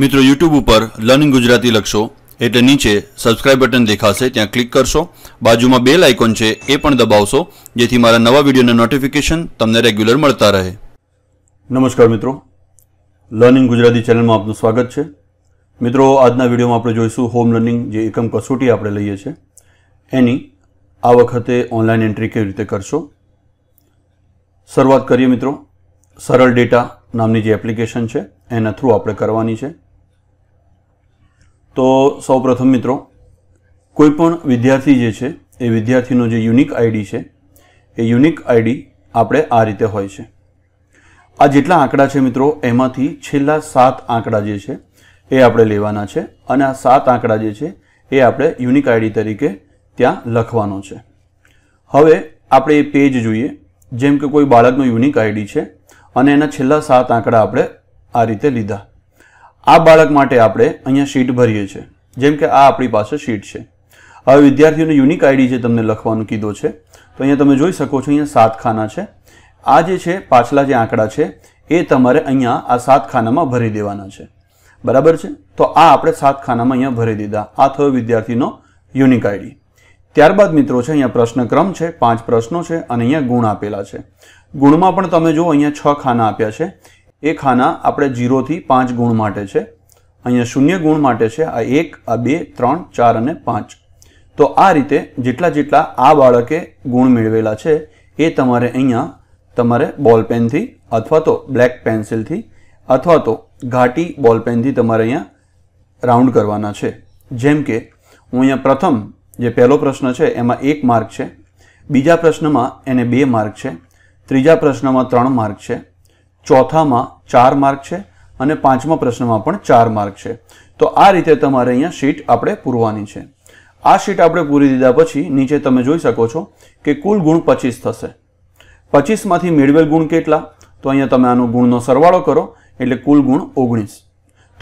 મિત્રો યુટ્યુબ ઉપર લર્નિંગ ગુજરાતી લખશો એટલે નીચે સબસ્ક્રાઇબ બટન દેખાશે ત્યાં ક્લિક કરશો બાજુમાં બેલ આઇકોન છે એ પણ દબાવશો જેથી મારા નવા વિડીયોના નોટિફિકેશન તમને રેગ્યુલર મળતા રહે નમસ્કાર મિત્રો લર્નિંગ ગુજરાતી ચેનલમાં આપનું સ્વાગત છે મિત્રો આજના વિડીયોમાં આપણે જોઈશું હોમ લર્નિંગ જે એકમ કસોટી આપણે લઈએ છીએ એની આ વખતે ઓનલાઈન એન્ટ્રી કેવી રીતે કરશો શરૂઆત કરીએ મિત્રો સરળ ડેટા નામની જે એપ્લિકેશન છે એના થ્રુ આપણે કરવાની છે તો સૌપ્રથમ મિત્રો કોઈપણ વિદ્યાર્થી જે છે એ વિદ્યાર્થીનો જે યુનિક આઈડી છે એ યુનિક આઈડી આપણે આ રીતે હોય છે આ જેટલા આંકડા છે મિત્રો એમાંથી છેલ્લા સાત આંકડા જે છે એ આપણે લેવાના છે અને આ સાત આંકડા જે છે એ આપણે યુનિક આઈડી તરીકે ત્યાં લખવાનો છે હવે આપણે એ પેજ જોઈએ જેમ કે કોઈ બાળકનો યુનિક આઈડી છે અને એના છેલ્લા સાત આંકડા આપણે આ રીતે લીધા આ બાળક માટે આપણે અહીંયા શીટ ભરીએ છીએ જેમ કે આ આપણી પાસે શીટ છે હવે વિદ્યાર્થીઓને યુનિક આઈડી જે તમને લખવાનું કીધો છે તો અહીંયા તમે જોઈ શકો છો અહીંયા સાત ખાના છે આ જે છે પાછલા જે આંકડા છે એ તમારે અહીંયા આ સાત ખાનામાં ભરી દેવાના છે બરાબર છે તો આ આપણે સાત ખાનામાં અહીંયા ભરી દીધા આ થયો વિદ્યાર્થીનો યુનિક આઈડી ત્યારબાદ મિત્રો છે અહીંયા પ્રશ્નક્રમ છે પાંચ પ્રશ્નો છે અને અહીંયા ગુણ આપેલા છે ગુણમાં પણ તમે જો અહીંયા છ ખાના આપ્યા છે એ ખાના આપણે જીરોથી પાંચ ગુણ માટે છે અહીંયા શૂન્ય ગુણ માટે છે આ એક આ બે ત્રણ ચાર અને પાંચ તો આ રીતે જેટલા જેટલા આ બાળકે ગુણ મેળવેલા છે એ તમારે અહીંયા તમારે બોલપેનથી અથવા તો બ્લેક પેન્સિલથી અથવા તો ઘાટી બોલપેનથી તમારે અહીંયા રાઉન્ડ કરવાના છે જેમ કે હું અહીંયા પ્રથમ જે પહેલો પ્રશ્ન છે એમાં એક માર્ક છે બીજા પ્રશ્નમાં એને બે માર્ક છે ત્રીજા પ્રશ્નમાં ત્રણ માર્ક છે ચોથામાં ચાર માર્ક છે અને પાંચમા પ્રશ્નમાં પણ ચાર માર્ક છે તો આ રીતે તમારે અહીંયા શીટ આપણે પૂરવાની છે આ શીટ આપણે પૂરી દીધા પછી નીચે તમે જોઈ શકો છો કે કુલ ગુણ પચીસ થશે પચીસમાંથી મેળવેલ ગુણ કેટલા તો અહીંયા તમે આનો ગુણનો સરવાળો કરો એટલે કુલ ગુણ ઓગણીસ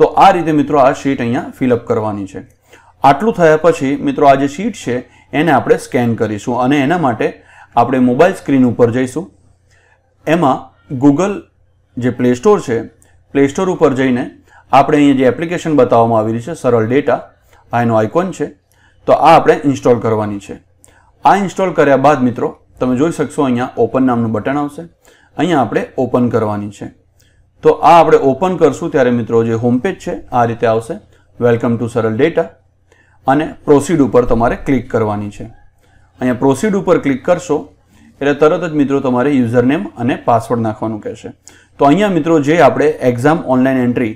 તો આ રીતે મિત્રો આ શીટ અહીંયા ફિલઅપ કરવાની છે આટલું થયા પછી મિત્રો આ જે શીટ છે એને આપણે સ્કેન કરીશું અને એના માટે આપણે મોબાઈલ સ્ક્રીન ઉપર જઈશું એમાં ગૂગલ જે પ્લે સ્ટોર છે પ્લે સ્ટોર ઉપર જઈને આપણે અહીંયા જે એપ્લિકેશન બતાવવામાં આવી રહી છે સરળ ડેટા આ એનો આઇકોન છે તો આ આપણે ઇન્સ્ટોલ કરવાની છે આ ઇન્સ્ટોલ કર્યા બાદ મિત્રો તમે જોઈ શકશો અહીંયા ઓપન નામનું બટન આવશે અહીંયા આપણે ઓપન કરવાની છે તો આ આપણે ઓપન કરશું ત્યારે મિત્રો જે હોમ પેજ છે આ રીતે આવશે વેલકમ ટુ સરળ ડેટા અને પ્રોસીડ ઉપર તમારે ક્લિક કરવાની છે અહીંયા પ્રોસીડ ઉપર ક્લિક કરશો એટલે તરત જ મિત્રો તમારે યુઝરનેમ અને પાસવર્ડ નાખવાનું કહેશે તો અહીંયા મિત્રો જે આપણે એક્ઝામ ઓનલાઈન એન્ટ્રી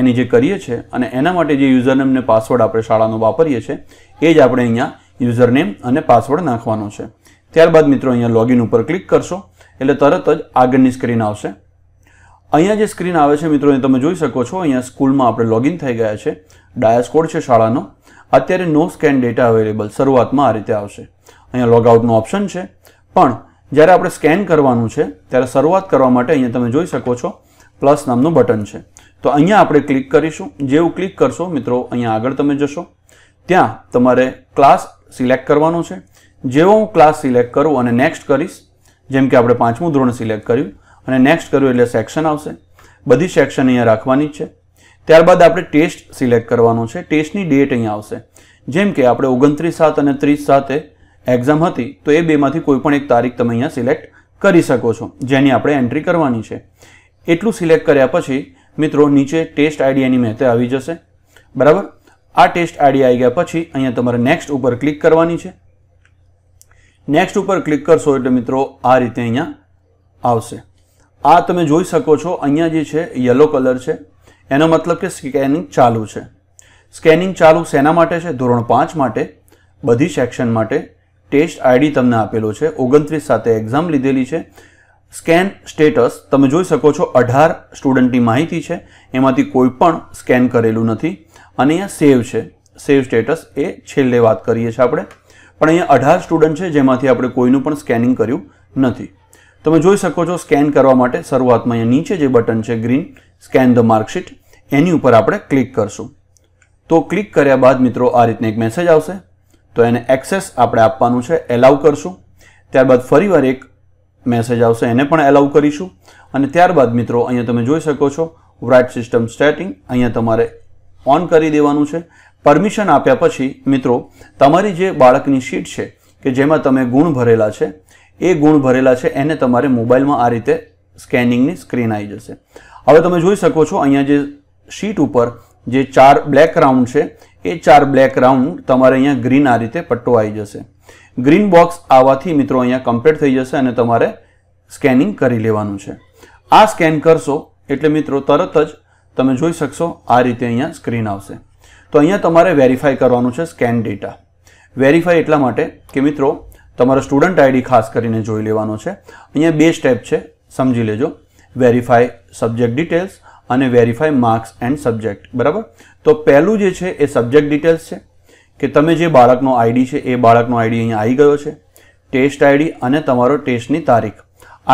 એની જે કરીએ છીએ અને એના માટે જે યુઝરનેમ ને પાસવર્ડ આપણે શાળાનો વાપરીએ છીએ એ જ આપણે અહીંયા યુઝરનેમ અને પાસવર્ડ નાખવાનો છે ત્યારબાદ મિત્રો અહીંયા લોગિન ઉપર ક્લિક કરશો એટલે તરત જ આગળની સ્ક્રીન આવશે અહીંયા જે સ્ક્રીન આવે છે મિત્રો એ તમે જોઈ શકો છો અહીંયા સ્કૂલમાં આપણે લોગિન થઈ ગયા છે ડાયસ છે શાળાનો અત્યારે નો સ્કેન ડેટા અવેલેબલ શરૂઆતમાં આ રીતે આવશે અહીંયા લોગઆઉટનો ઓપ્શન છે પણ જ્યારે આપણે સ્કેન કરવાનું છે ત્યારે શરૂઆત કરવા માટે અહીંયા તમે જોઈ શકો છો પ્લસ નામનું બટન છે તો અહીંયા આપણે ક્લિક કરીશું જેવું ક્લિક કરશો મિત્રો અહીંયા આગળ તમે જશો ત્યાં તમારે ક્લાસ સિલેક્ટ કરવાનો છે જેવો હું ક્લાસ સિલેક્ટ કરું અને નેક્સ્ટ કરીશ જેમ કે આપણે પાંચમું ધોરણ સિલેક્ટ કર્યું અને નેક્સ્ટ કર્યું એટલે સેક્શન આવશે બધી સેક્શન અહીંયા રાખવાની છે ત્યારબાદ આપણે ટેસ્ટ સિલેક્ટ કરવાનો છે ટેસ્ટની ડેટ અહીંયા આવશે જેમ કે આપણે ઓગણત્રીસ સાત અને ત્રીસ સાથે એક્ઝામ હતી તો એ બેમાંથી કોઈ પણ એક તારીખ તમે અહીંયા સિલેક્ટ કરી શકો છો જેની આપણે એન્ટ્રી કરવાની છે એટલું સિલેક્ટ કર્યા પછી મિત્રો નીચે ટેસ્ટ આઈડિયાની એની મેં આવી જશે બરાબર આ ટેસ્ટ આઈડિયા આવી ગયા પછી અહીંયા તમારે નેક્સ્ટ ઉપર ક્લિક કરવાની છે નેક્સ્ટ ઉપર ક્લિક કરશો એટલે મિત્રો આ રીતે અહીંયા આવશે આ તમે જોઈ શકો છો અહીંયા જે છે યલો કલર છે એનો મતલબ કે સ્કેનિંગ ચાલુ છે સ્કેનિંગ ચાલુ શેના માટે છે ધોરણ પાંચ માટે બધી સેક્શન માટે ટેસ્ટ આઈડી તમને આપેલું છે 29 સાથે एग्जाम લીધેલી છે સ્કેન સ્ટેટસ તમે જોઈ શકો છો 18 સ્ટુડન્ટની માહિતી છે એમાંથી કોઈ પણ સ્કેન કરેલું નથી અને અહીંયા સેવ છે સેવ સ્ટેટસ એ છેલ્લે વાત કરીએ છે આપણે પણ અહીંયા 18 સ્ટુડન્ટ છે જેમાંથી આપણે કોઈનું પણ સ્કેનિંગ કર્યું નથી તમે જોઈ શકો છો સ્કેન કરવા માટે શરૂઆતમાં અહીં નીચે જે બટન છે ગ્રીન સ્કેન ધ માર્કશીટ એની ઉપર આપણે ક્લિક કરશું તો ક્લિક કર્યા બાદ મિત્રો આ રીતને એક મેસેજ આવશે તો એને એક્સેસ આપણે આપવાનું છે એલાઉ કરશું ત્યારબાદ ફરીવાર એક મેસેજ આવશે એને પણ એલાઉ કરીશું અને ત્યારબાદ મિત્રો અહીંયા તમે જોઈ શકો છો વ્રાઇટ સિસ્ટમ સ્ટેટિંગ અહીંયા તમારે ઓન કરી દેવાનું છે પરમિશન આપ્યા પછી મિત્રો તમારી જે બાળકની શીટ છે કે જેમાં તમે ગુણ ભરેલા છે એ ગુણ ભરેલા છે એને તમારે મોબાઈલમાં આ રીતે સ્કેનિંગની સ્ક્રીન આવી જશે હવે તમે જોઈ શકો છો અહીંયા જે શીટ ઉપર જે ચાર બ્લેક રાઉન્ડ છે એ ચાર બ્લેક રાઉન્ડ તમારે અહીંયા ગ્રીન આ રીતે પટ્ટો આવી જશે ગ્રીન બોક્સ આવવાથી મિત્રો અહીંયા કમ્પ્લીટ થઈ જશે અને તમારે સ્કેનિંગ કરી લેવાનું છે આ સ્કેન કરશો એટલે મિત્રો તરત જ તમે જોઈ શકશો આ રીતે અહીંયા સ્ક્રીન આવશે તો અહીંયા તમારે વેરીફાઈ કરવાનું છે સ્કેન ડેટા વેરીફાઈ એટલા માટે કે મિત્રો તમારો સ્ટુડન્ટ આઈડી ખાસ કરીને જોઈ લેવાનો છે અહીંયા બે સ્ટેપ છે સમજી લેજો વેરીફાઈ સબ્જેક્ટ ડિટેલ્સ અને વેરીફાઈ માર્ક્સ એન્ડ સબ્જેક્ટ બરાબર તો પહેલું જે છે એ સબ્જેક્ટ ડિટેલ્સ છે કે તમે જે બાળકનો આઈડી છે એ બાળકનો આઈડી અહીંયા આવી ગયો છે ટેસ્ટ આઈડી અને તમારો ટેસ્ટની તારીખ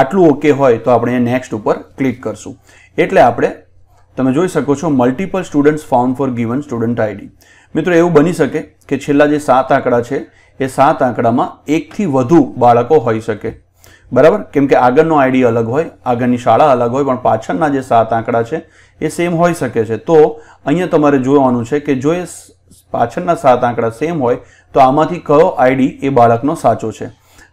આટલું ઓકે હોય તો આપણે નેક્સ્ટ ઉપર ક્લિક કરશું એટલે આપણે તમે જોઈ શકો છો multiple students found for given student ID મિત્રો એવું બની શકે કે છેલ્લા જે સાત આંકડા છે એ સાત આંકડામાં એકથી વધુ બાળકો હોઈ શકે બરાબર કેમ કે આગળનો આઈડી અલગ હોય આગળની શાળા અલગ હોય પણ પાછળના જે સાત આંકડા છે એ સેમ હોઈ શકે છે તો અહીંયા તમારે જોવાનું છે કે જો એ પાછળના સાત આંકડા સેમ હોય તો આમાંથી કયો આઈડી એ બાળકનો સાચો છે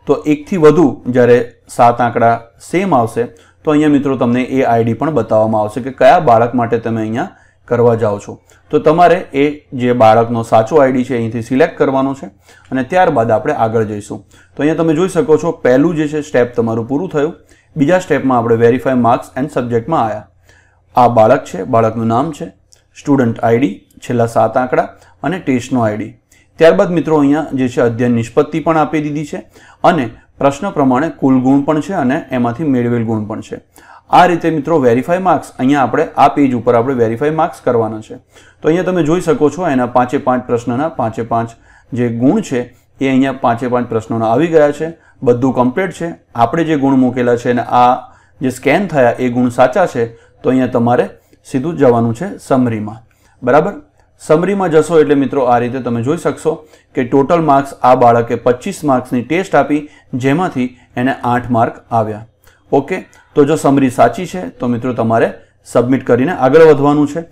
તો એકથી વધુ જ્યારે સાત આંકડા સેમ આવશે તો અહીંયા મિત્રો તમને એ આઈડી પણ બતાવવામાં આવશે કે કયા બાળક માટે તમે અહીંયા કરવા જાઓ છો તો તમારે એ જે બાળકનો સાચો આઈડી છે અહીંથી સિલેક્ટ કરવાનો છે અને ત્યારબાદ આપણે આગળ જઈશું તો અહીંયા તમે જોઈ શકો છો પહેલું જે છે સ્ટેપ તમારું પૂરું થયું બીજા સ્ટેપમાં આપણે વેરીફાઈ માર્ક્સ એન્ડ સબ્જેક્ટમાં આવ્યા આ બાળક છે બાળકનું નામ છે સ્ટુડન્ટ આઈડી છેલ્લા સાત આંકડા અને ટેસ્ટનો આઈડી ત્યારબાદ મિત્રો અહીંયા જે છે અધ્યયન નિષ્પત્તિ પણ આપી દીધી છે અને પ્રશ્ન પ્રમાણે કુલ ગુણ પણ છે અને એમાંથી મેળવેલ ગુણ પણ છે આ રીતે મિત્રો વેરીફાઈ માર્ક્સ અહીંયા આપણે આ પેજ ઉપર આપણે વેરીફાઈ માર્ક્સ કરવાના છે તો અહીંયા તમે જોઈ શકો છો એના પાંચે પાંચ પ્રશ્નના પાંચે પાંચ જે ગુણ છે એ અહીંયા પાંચે પાંચ પ્રશ્નોના આવી ગયા છે બધું કમ્પ્લીટ છે આપણે જે ગુણ મૂકેલા છે અને આ જે સ્કેન થયા એ ગુણ સાચા છે તો અહીંયા તમારે સીધું જવાનું છે સમરીમાં બરાબર સમરીમાં જશો એટલે મિત્રો આ રીતે તમે જોઈ શકશો કે ટોટલ માર્ક્સ આ બાળકે પચીસ માર્ક્સની ટેસ્ટ આપી જેમાંથી એને આઠ માર્ક આવ્યા ઓકે તો જો સમરી સાચી છે તો મિત્રો તમારે સબમિટ કરીને આગળ વધવાનું છે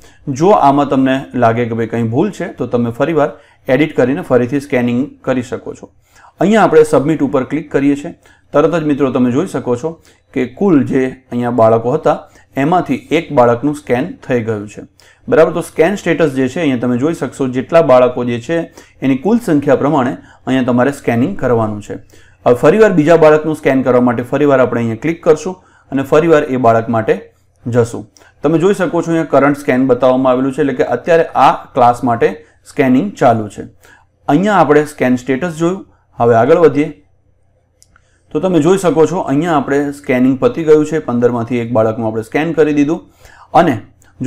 જો આમાં તમને લાગે કે ભાઈ કંઈ ભૂલ છે તો તમે ફરીવાર એડિટ કરીને ફરીથી સ્કેનિંગ કરી શકો છો અહીંયા આપણે સબમિટ ઉપર ક્લિક કરીએ છીએ તરત જ મિત્રો તમે જોઈ શકો છો કે કુલ જે અહીંયા બાળકો હતા એમાંથી એક બાળકનું સ્કેન થઈ ગયું છે બરાબર તો સ્કેન સ્ટેટસ જે છે અહીંયા તમે જોઈ શકશો જેટલા બાળકો જે છે એની કુલ સંખ્યા પ્રમાણે અહીંયા તમારે સ્કેનિંગ કરવાનું છે હવે ફરીવાર બીજા બાળકનું સ્કેન કરવા માટે ફરીવાર આપણે અહીંયા ક્લિક કરશું અને ફરીવાર એ બાળક માટે જશું તમે જોઈ શકો છો અહીંયા કરંટ સ્કેન બતાવવામાં આવેલું છે એટલે કે અત્યારે આ ક્લાસ માટે સ્કેનિંગ ચાલુ છે અહીંયા આપણે સ્કેન સ્ટેટસ જોયું હવે આગળ વધીએ તો તમે જોઈ શકો છો અહીંયા આપણે સ્કેનિંગ પતી ગયું છે પંદરમાંથી એક બાળકનું આપણે સ્કેન કરી દીધું અને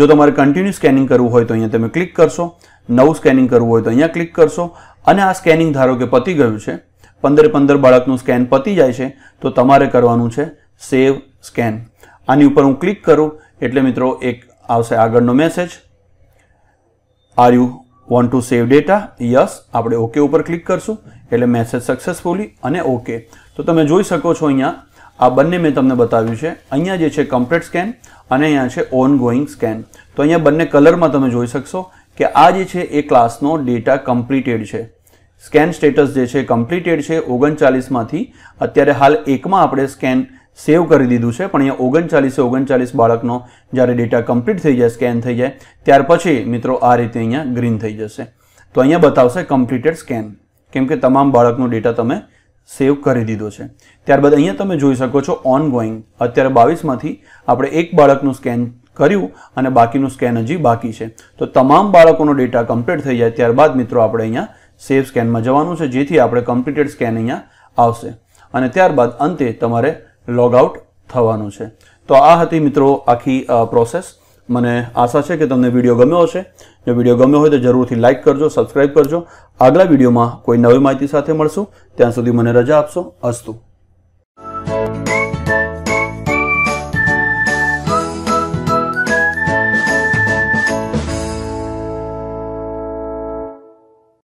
જો તમારે કન્ટિન્યુ સ્કેનિંગ કરવું હોય તો અહીંયા તમે ક્લિક કરશો નવું સ્કેનિંગ કરવું હોય તો અહીંયા ક્લિક કરશો અને આ સ્કેનિંગ ધારો કે પતી ગયું છે પંદરે પંદર બાળકનું સ્કેન પતી જાય છે તો તમારે કરવાનું છે સેવ સ્કેન આની ઉપર હું ક્લિક કરું એટલે મિત્રો એક આવશે આગળનો message are you want to save data yes આપણે ઓકે ઉપર ક્લિક કરશું એટલે મેસેજ સક્સેસફુલી અને ઓકે તો તમે જોઈ શકો છો અહીંયા આ બંને મેં તમને બતાવ્યું છે અહીંયા જે છે કમ્પ્લીટ સ્કેન અને અહીંયા છે ઓન ગોઈંગ સ્કેન તો અહીંયા બંને કલરમાં તમે જોઈ શકશો કે આ જે છે એ ક્લાસનો ડેટા કમ્પ્લીટેડ છે સ્કેન સ્ટેટસ જે છે કમ્પ્લીટેડ છે ઓગણચાલીસમાંથી અત્યારે હાલ એકમાં આપણે સ્કેન સેવ કરી દીધું છે પણ અહીંયા ઓગણચાલીસે ઓગણચાલીસ બાળકનો જ્યારે ડેટા કમ્પ્લીટ થઈ જાય સ્કેન થઈ જાય ત્યાર પછી મિત્રો આ રીતે અહીંયા ગ્રીન થઈ જશે તો અહીંયા બતાવશે કમ્પ્લીટેડ સ્કેન કેમ કે તમામ બાળકનો ડેટા તમે સેવ કરી દીધો છે ત્યારબાદ અહીંયા તમે જોઈ શકો છો ઓન ગોઈંગ અત્યારે બાવીસમાંથી આપણે એક બાળકનું સ્કેન કર્યું અને બાકીનું સ્કેન હજી બાકી છે તો તમામ બાળકોનો ડેટા કમ્પ્લીટ થઈ જાય ત્યારબાદ મિત્રો આપણે અહીંયા સેવ સ્કેનમાં જવાનું છે જેથી આપણે કમ્પ્લીટેડ સ્કેન અહીંયા આવશે અને ત્યારબાદ અંતે તમારે લોગ આઉટ થવાનું છે તો આ હતી મિત્રો આખી પ્રોસેસ મને આશા છે કે તમને વિડીયો ગમ્યો હશે જો વિડીયો ગમ્યો હોય તો જરૂરથી લાઇક કરજો સબસ્ક્રાઈબ કરજો આગલા વિડીયોમાં કોઈ નવી માહિતી સાથે મળશું ત્યાં સુધી મને રજા આપશો અસ્તું